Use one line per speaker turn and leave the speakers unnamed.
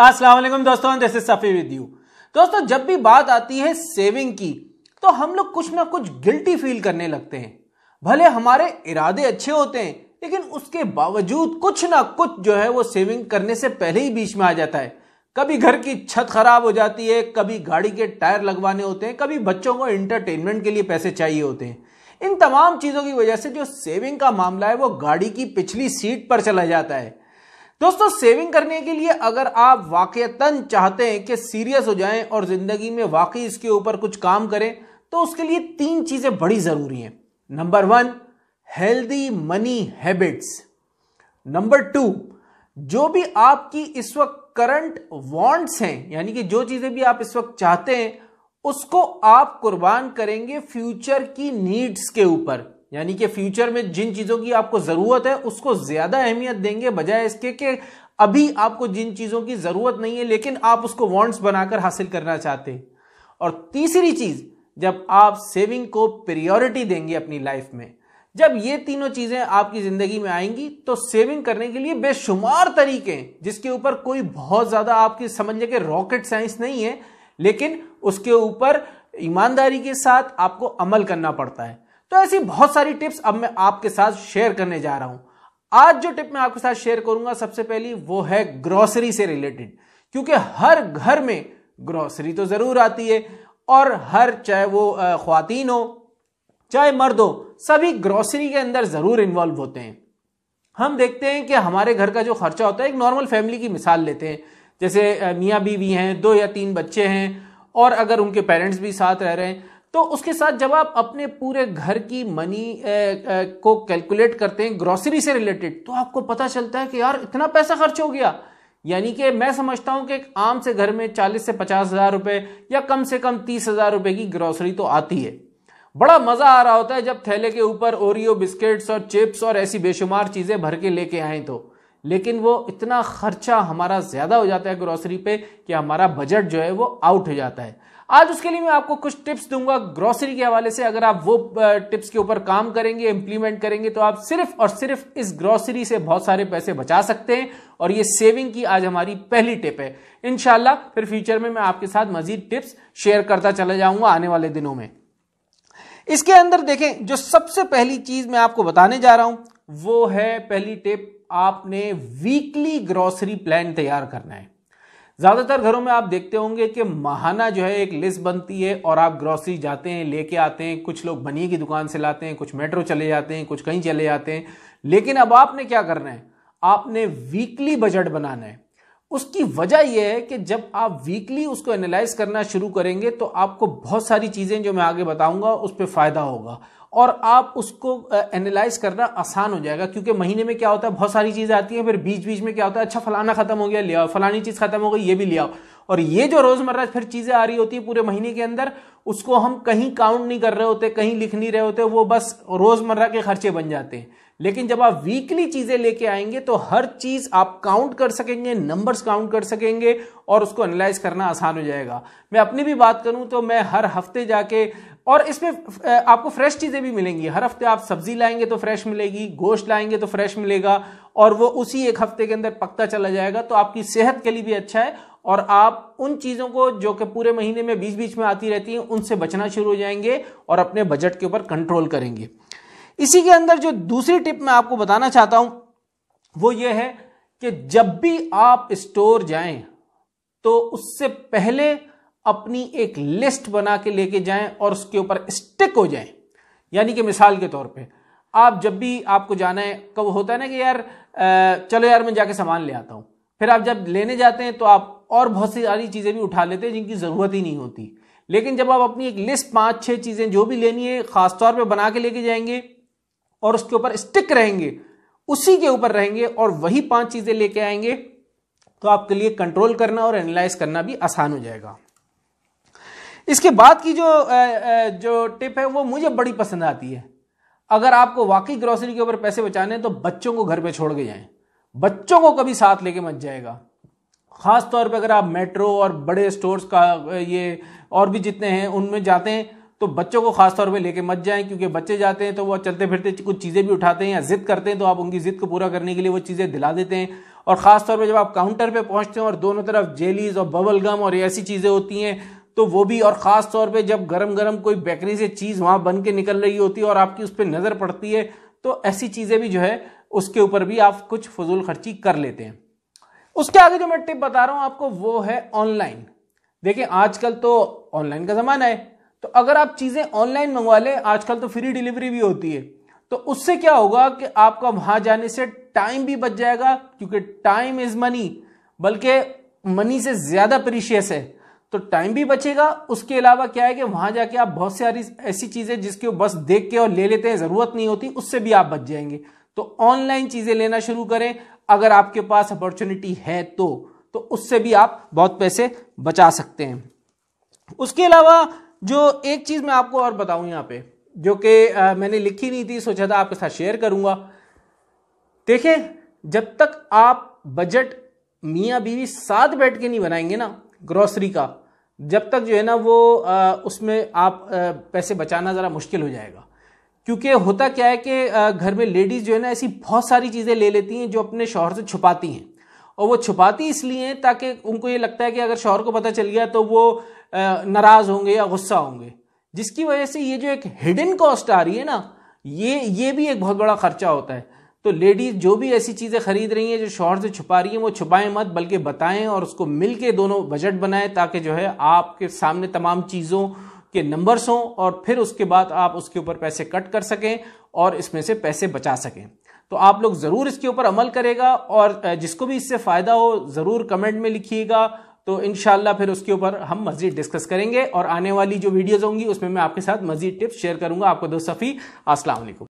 अस्सलाम वालेकुम दोस्तों this is Safi with you दोस्तों जब भी बात आती है सेविंग की तो हम लोग कुछ ना कुछ गिल्टी फील करने लगते हैं भले हमारे इरादे अच्छे होते हैं लेकिन उसके बावजूद कुछ ना कुछ जो है वो सेविंग करने से पहले ही बीच में आ जाता है कभी घर की छत खराब हो जाती है कभी गाड़ी के टायर लगवाने होते हैं कभी बच्चों को एंटरटेनमेंट के लिए पैसे चाहिए होते हैं इन तमाम चीज़ों की वजह से जो सेविंग का मामला है वो गाड़ी की पिछली सीट पर चला जाता है दोस्तों सेविंग करने के लिए अगर आप वाकयतन चाहते हैं कि सीरियस हो जाएं और जिंदगी में वाकई इसके ऊपर कुछ काम करें तो उसके लिए तीन चीजें बड़ी जरूरी हैं number one healthy money habits number two जो भी आपकी इस वक्त करंट वांट्स हैं यानी कि जो चीजें भी आप इस वक्त चाहते हैं उसको आप कुर्बान करेंगे फ्यूचर की नीड्स के ऊपर यानी कि फ्यूचर में जिन चीज़ों की आपको ज़रूरत है उसको ज़्यादा अहमियत देंगे बजाय इसके कि अभी आपको जिन चीज़ों की ज़रूरत नहीं है लेकिन आप उसको वॉन्ट्स बनाकर हासिल करना चाहते हैं और तीसरी चीज़ जब आप सेविंग को प्रियोरिटी देंगे अपनी लाइफ में जब ये तीनों चीज़ें आपकी ज़िंदगी में आएंगी तो सेविंग करने के लिए बेशुमार तरीके हैं जिसके ऊपर कोई बहुत ज़्यादा आपकी समझने के रॉकेट साइंस नहीं है लेकिन उसके ऊपर ईमानदारी के साथ आपको अमल करना पड़ता है तो ऐसी बहुत सारी टिप्स अब मैं आपके साथ शेयर करने जा रहा हूं आज जो टिप मैं आपके साथ शेयर करूंगा सबसे पहली वो है ग्रोसरी से रिलेटेड क्योंकि हर घर में ग्रोसरी तो जरूर आती है और हर चाहे वो खातन हो चाहे मर्द हो सभी ग्रोसरी के अंदर जरूर इन्वॉल्व होते हैं हम देखते हैं कि हमारे घर का जो खर्चा होता है एक नॉर्मल फैमिली की मिसाल लेते हैं जैसे मियाँ बीवी हैं दो या तीन बच्चे हैं और अगर उनके पेरेंट्स भी साथ रह रहे हैं तो उसके साथ जब आप अपने पूरे घर की मनी को कैलकुलेट करते हैं ग्रोसरी से रिलेटेड तो आपको पता चलता है कि यार इतना पैसा खर्च हो गया यानी कि मैं समझता हूं कि एक आम से घर में चालीस से पचास हजार रुपए या कम से कम तीस हजार रुपए की ग्रोसरी तो आती है बड़ा मजा आ रहा होता है जब थैले के ऊपर ओरियो बिस्किट्स और चिप्स और ऐसी बेशुमार चीजें भर के लेके आए तो लेकिन वो इतना खर्चा हमारा ज्यादा हो जाता है ग्रोसरी पे कि हमारा बजट जो है वो आउट हो जाता है आज उसके लिए मैं आपको कुछ टिप्स दूंगा ग्रोसरी के हवाले से अगर आप वो टिप्स के ऊपर काम करेंगे इंप्लीमेंट करेंगे तो आप सिर्फ और सिर्फ इस ग्रोसरी से बहुत सारे पैसे बचा सकते हैं और ये सेविंग की आज हमारी पहली टिप है इनशाला फिर फ्यूचर में मैं आपके साथ मजीद टिप्स शेयर करता चला जाऊंगा आने वाले दिनों में इसके अंदर देखें जो सबसे पहली चीज मैं आपको बताने जा रहा हूं वो है पहली टिप आपने वीकली ग्रोसरी प्लान तैयार करना है ज़्यादातर घरों में आप देखते होंगे कि महाना जो है एक लिस्ट बनती है और आप ग्रोसरी जाते हैं लेके आते हैं कुछ लोग बनिए की दुकान से लाते हैं कुछ मेट्रो चले जाते हैं कुछ कहीं चले जाते हैं लेकिन अब आपने क्या करना है आपने वीकली बजट बनाना है उसकी वजह यह है कि जब आप वीकली उसको एनालाइज करना शुरू करेंगे तो आपको बहुत सारी चीज़ें जो मैं आगे बताऊंगा उस पर फ़ायदा होगा और आप उसको एनालाइज करना आसान हो जाएगा क्योंकि महीने में क्या होता है बहुत सारी चीज़ें आती हैं फिर बीच बीच में क्या होता है अच्छा फलाना ख़त्म हो गया ले आओ फलानी चीज़ ख़त्म हो गई ये भी ले आओ और ये जो रोज़मर्रा फिर चीज़ें आ रही होती है पूरे महीने के अंदर उसको हम कहीं काउंट नहीं कर रहे होते कहीं लिख नहीं रहे होते वो बस रोज़मर्रा के खर्चे बन जाते हैं लेकिन जब आप वीकली चीजें लेके आएंगे तो हर चीज आप काउंट कर सकेंगे नंबर्स काउंट कर सकेंगे और उसको एनालाइज करना आसान हो जाएगा मैं अपनी भी बात करूं तो मैं हर हफ्ते जाके और इसमें आपको फ्रेश चीज़ें भी मिलेंगी हर हफ्ते आप सब्जी लाएंगे तो फ्रेश मिलेगी गोश्त लाएंगे तो फ्रेश मिलेगा और वो उसी एक हफ्ते के अंदर पकता चला जाएगा तो आपकी सेहत के लिए भी अच्छा है और आप उन चीज़ों को जो कि पूरे महीने में बीच बीच में आती रहती हैं उनसे बचना शुरू हो जाएंगे और अपने बजट के ऊपर कंट्रोल करेंगे इसी के अंदर जो दूसरी टिप मैं आपको बताना चाहता हूं वो ये है कि जब भी आप स्टोर जाएं तो उससे पहले अपनी एक लिस्ट बना के लेके जाएं और उसके ऊपर स्टिक हो जाएं यानी कि मिसाल के तौर पे आप जब भी आपको जाना है कब होता है ना कि यार चलो यार मैं जाके सामान ले आता हूं फिर आप जब लेने जाते हैं तो आप और बहुत सी सारी चीज़ें भी उठा लेते हैं जिनकी ज़रूरत ही नहीं होती लेकिन जब आप अपनी एक लिस्ट पांच छह चीज़ें जो भी लेनी है ख़ासतौर पर बना के लेके जाएंगे और उसके ऊपर स्टिक रहेंगे उसी के ऊपर रहेंगे और वही पांच चीजें लेके आएंगे तो आपके लिए कंट्रोल करना और एनालाइज करना भी आसान हो जाएगा इसके बाद की जो जो टिप है वो मुझे बड़ी पसंद आती है अगर आपको वाकई ग्रोसरी के ऊपर पैसे बचाने हैं तो बच्चों को घर पे छोड़ के जाएं बच्चों को कभी साथ लेके मत जाएगा खासतौर पर अगर आप मेट्रो और बड़े स्टोर्स का ये और भी जितने हैं उनमें जाते हैं तो बच्चों को खासतौर पे लेके मत जाएं क्योंकि बच्चे जाते हैं तो वो चलते फिरते कुछ चीज़ें भी उठाते हैं या ज़िद करते हैं तो आप उनकी ज़िद को पूरा करने के लिए वो चीज़ें दिला देते हैं और ख़ासतौर पर जब आप काउंटर पर पहुंचते हैं और दोनों तरफ जेलीज और बबल गम और ऐसी चीज़ें होती हैं तो वो भी और ख़ास तौर पे जब गरम गरम कोई बेकरी से चीज़ वहाँ बन के निकल रही होती है और आपकी उस पर नज़र पड़ती है तो ऐसी चीज़ें भी जो है उसके ऊपर भी आप कुछ फजूल खर्ची कर लेते हैं उसके आगे जो मैं टिप बता रहा हूँ आपको वो है ऑनलाइन देखिए आजकल तो ऑनलाइन का ज़माना है तो अगर आप चीजें ऑनलाइन मंगवा लें आजकल तो फ्री डिलीवरी भी होती है तो उससे क्या होगा कि आपका वहां जाने से टाइम भी बच जाएगा क्योंकि टाइम इज मनी बल्कि मनी से ज्यादा प्रीशियस है तो टाइम भी बचेगा उसके अलावा क्या है कि वहां जाके आप बहुत सारी ऐसी चीजें जिसके बस देख के और ले लेते हैं जरूरत नहीं होती उससे भी आप बच जाएंगे तो ऑनलाइन चीजें लेना शुरू करें अगर आपके पास अपॉर्चुनिटी है तो तो उससे भी आप बहुत पैसे बचा सकते हैं उसके अलावा जो एक चीज़ मैं आपको और बताऊं यहाँ पे जो कि मैंने लिखी नहीं थी सोचा था आपके साथ शेयर करूंगा देखें जब तक आप बजट मियाँ बीवी साथ बैठ के नहीं बनाएंगे ना ग्रोसरी का जब तक जो है ना वो आ, उसमें आप आ, पैसे बचाना ज़रा मुश्किल हो जाएगा क्योंकि होता क्या है कि घर में लेडीज़ जो है ना ऐसी बहुत सारी चीज़ें ले लेती हैं जो अपने शोहर से छुपाती हैं और वो छुपाती इसलिए हैं ताकि उनको ये लगता है कि अगर शोहर को पता चल गया तो वो नाराज़ होंगे या गुस्सा होंगे जिसकी वजह से ये जो एक हिडन कॉस्ट आ रही है ना ये ये भी एक बहुत बड़ा खर्चा होता है तो लेडीज़ जो भी ऐसी चीज़ें खरीद रही हैं जो शोहर से छुपा रही हैं वो छुपाएं मत बल्कि बताएं और उसको मिल के दोनों बजट बनाएं ताकि जो है आपके सामने तमाम चीज़ों के नंबर्स हों और फिर उसके बाद आप उसके ऊपर पैसे कट कर सकें और इसमें से पैसे बचा सकें तो आप लोग ज़रूर इसके ऊपर अमल करेगा और जिसको भी इससे फ़ायदा हो ज़रूर कमेंट में लिखिएगा तो इनशाला फिर उसके ऊपर हम मजीद डिस्कस करेंगे और आने वाली जो वीडियोज होंगी उसमें मैं आपके साथ मजीद टिप्स शेयर करूंगा आपको दो सफ़ी असलम